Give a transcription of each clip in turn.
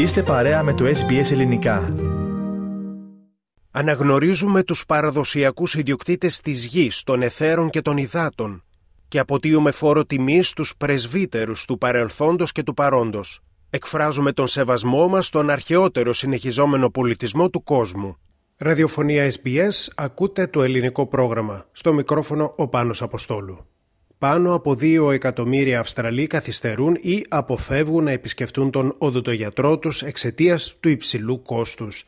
Είστε παρέα με το SBS Ελληνικά. Αναγνωρίζουμε τους παραδοσιακούς ιδιοκτήτες της γης, των εθέρων και των υδάτων και αποτείουμε φόρο τιμής στους πρεσβύτερους του παρελθόντος και του παρόντος. Εκφράζουμε τον σεβασμό μας στον αρχαιότερο συνεχιζόμενο πολιτισμό του κόσμου. Ραδιοφωνία SBS, ακούτε το ελληνικό πρόγραμμα. Στο μικρόφωνο ο Πάνος Αποστόλου. Πάνω από 2 εκατομμύρια Αυστραλοί καθυστερούν ή αποφεύγουν να επισκεφτούν τον οδοντογιατρό τους εξαιτίας του υψηλού κόστους.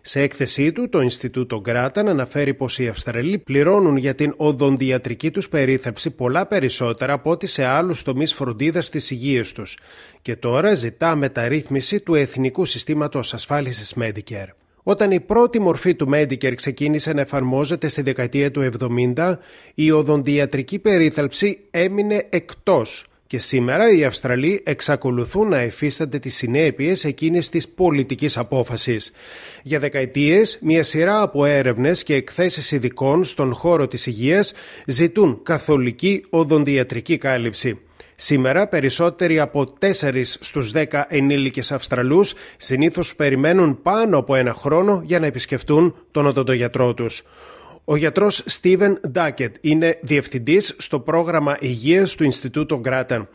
Σε έκθεσή του, το Ινστιτούτο Γκράταν αναφέρει πως οι Αυστραλοί πληρώνουν για την οδοντιατρική τους περίθαλψη πολλά περισσότερα από ό,τι σε άλλους τομείς φροντίδας της υγείας τους και τώρα ζητά μεταρρύθμιση του Εθνικού Συστήματος Ασφάλισης Medicare. Όταν η πρώτη μορφή του Medicare ξεκίνησε να εφαρμόζεται στη δεκαετία του 70, η οδοντιατρική περίθαλψη έμεινε εκτός και σήμερα οι Αυστραλοί εξακολουθούν να εφίστανται τις συνέπειες εκείνης της πολιτικής απόφασης. Για δεκαετίες, μια σειρά από έρευνες και εκθέσεις ειδικών στον χώρο της υγείας ζητούν καθολική οδοντιατρική κάλυψη. Σήμερα περισσότεροι από 4 στους 10 ενήλικες Αυστραλούς συνήθως περιμένουν πάνω από ένα χρόνο για να επισκεφτούν τον οδοντογιατρό τους. Ο γιατρός Στίβεν Ντάκετ είναι διευθυντής στο πρόγραμμα υγείας του Ινστιτούτου Γκράτεν.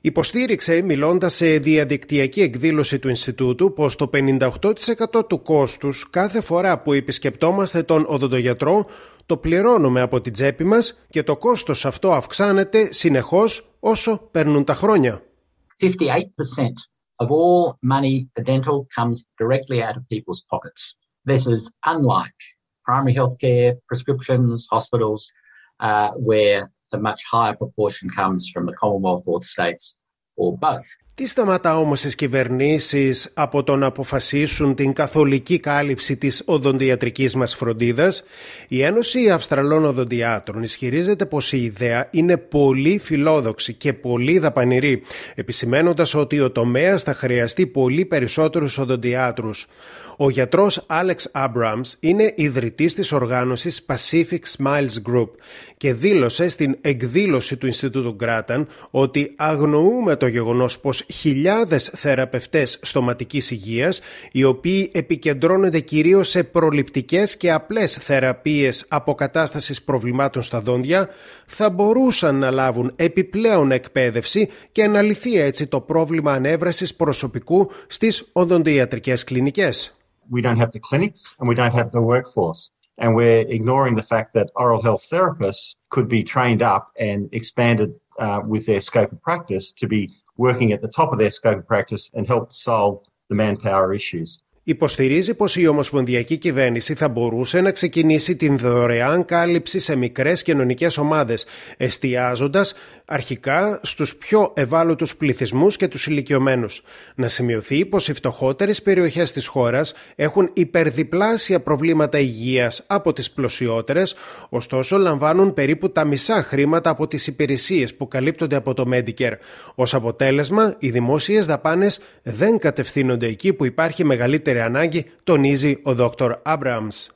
Υποστήριξε, μιλώντας σε διαδικτυακή εκδήλωση του Ινστιτούτου, πως το 58% του κόστους κάθε φορά που επισκεπτόμαστε τον οδοντογιατρό το πληρώνουμε από την τσέπη μας και το κόστος αυτό αυξάνεται συνεχώς όσο περνούν τα χρόνια. 58% pockets. unlike primary prescriptions, uh, where the much higher proportion comes from the Commonwealth or the states or both. Τι σταματά όμως τις κυβερνήσεις από το να αποφασίσουν την καθολική κάλυψη της οδοντιατρικής μας φροντίδας. Η Ένωση Αυστραλών Οδοντιάτρων ισχυρίζεται πως η ιδέα είναι πολύ φιλόδοξη και πολύ δαπανηρή, επισημένοντας ότι ο τομέας θα χρειαστεί πολύ περισσότερους οδοντιάτρους. Ο γιατρός Alex Abrams είναι ιδρυτής της οργάνωσης Pacific Smiles Group και δήλωσε στην εκδήλωση του Ινστιτούτου Γκράταν ότι αγνοούμε το γεγονός πως χιλιάδες θεραπευτές στοματικής υγείας, οι οποίοι επικεντρώνονται κυρίως σε προληπτικές και απλές θεραπείες αποκατάστασης προβλημάτων στα δόντια, θα μπορούσαν να λάβουν επιπλέον εκπαίδευση και να λυθεί έτσι το πρόβλημα ανέβρασης προσωπικού στις οδοντιατρικές κλινικές. We don't have the clinics and we don't have the workforce. And we're ignoring the fact that oral health therapists could be trained up and expanded uh, with their scope of practice to be working at Υποστηρίζει πως η Ομοσπονδιακή Κυβέρνηση θα μπορούσε να ξεκινήσει την δωρεάν κάλυψη σε μικρές κοινωνικές ομάδες, εστιάζοντας αρχικά στους πιο ευάλωτους πληθυσμούς και τους ηλικιωμένους. Να σημειωθεί πως οι φτωχότερες περιοχές της χώρας έχουν υπερδιπλάσια προβλήματα υγείας από τις πλωσιότερες, ωστόσο λαμβάνουν περίπου τα μισά χρήματα από τις υπηρεσίες που καλύπτονται από το Medicare. Ως αποτέλεσμα, οι δημόσιες δαπάνες δεν κατευθύνονται εκεί που υπάρχει μεγαλύτερη ανάγκη, τονίζει ο Δ. Abrams.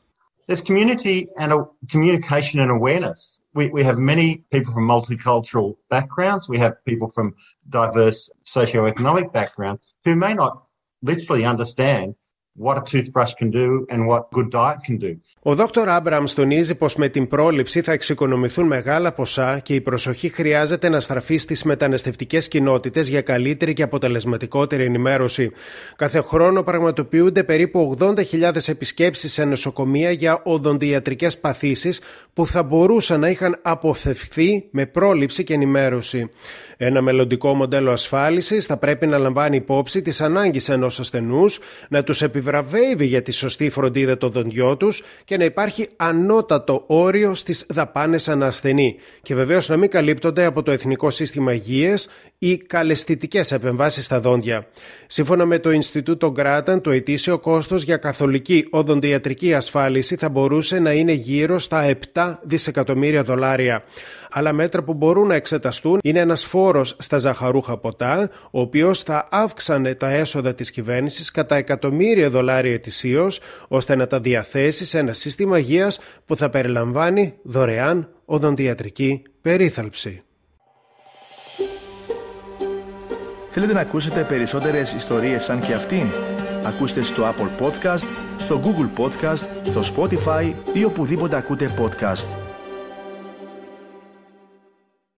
There's community and a, communication and awareness. We, we have many people from multicultural backgrounds. We have people from diverse socioeconomic backgrounds who may not literally understand what a toothbrush can do and what good diet can do. Ο Δόκτωρ Άμπραμ τονίζει πως με την πρόληψη θα εξοικονομηθούν μεγάλα ποσά και η προσοχή χρειάζεται να στραφεί στις μεταναστευτικές κοινότητες για καλύτερη και αποτελεσματικότερη ενημέρωση. Κάθε χρόνο πραγματοποιούνται περίπου 80.000 επισκέψεις σε νοσοκομεία για οδοντιατρικές παθήσεις που θα μπορούσαν να είχαν αποφευχθεί με πρόληψη και ενημέρωση. Ένα μελλοντικό μοντέλο ασφάλισης θα πρέπει να λαμβάνει υπόψη τις ανάγκες ενός ασθενούς, να τους επιβραβεύει για τη σωστή φροντίδα των δοντιών τους και να υπάρχει ανώτατο όριο στις δαπάνες ανασθενή και βεβαίως να μην καλύπτονται από το Εθνικό Σύστημα υγείας ή καλεσθητικές επεμβάσεις στα δόντια. Σύμφωνα με το Ινστιτούτο Γκράταν, το ετήσιο κόστος για καθολική οδοντιατρική ασφάλιση θα μπορούσε να είναι γύρω στα 7 δισεκατομμύρια δολάρια. Αλλά μέτρα που μπορούν να εξεταστούν είναι ένας φόρος στα ζαχαρούχα ποτά, ο οποίος θα αύξανε τα έσοδα της κυβέρνησης κατά εκατομμύρια δολάρια ετησίως, ώστε να τα διαθέσει σε ένα σύστημα υγείας που θα περιλαμβάνει δωρεάν οδοντιατρική περίθαλψη. Θέλετε να ακούσετε περισσότερες ιστορίες σαν και αυτήν? Ακούστε στο Apple Podcast, στο Google Podcast, στο Spotify ή οπουδήποτε ακούτε podcast.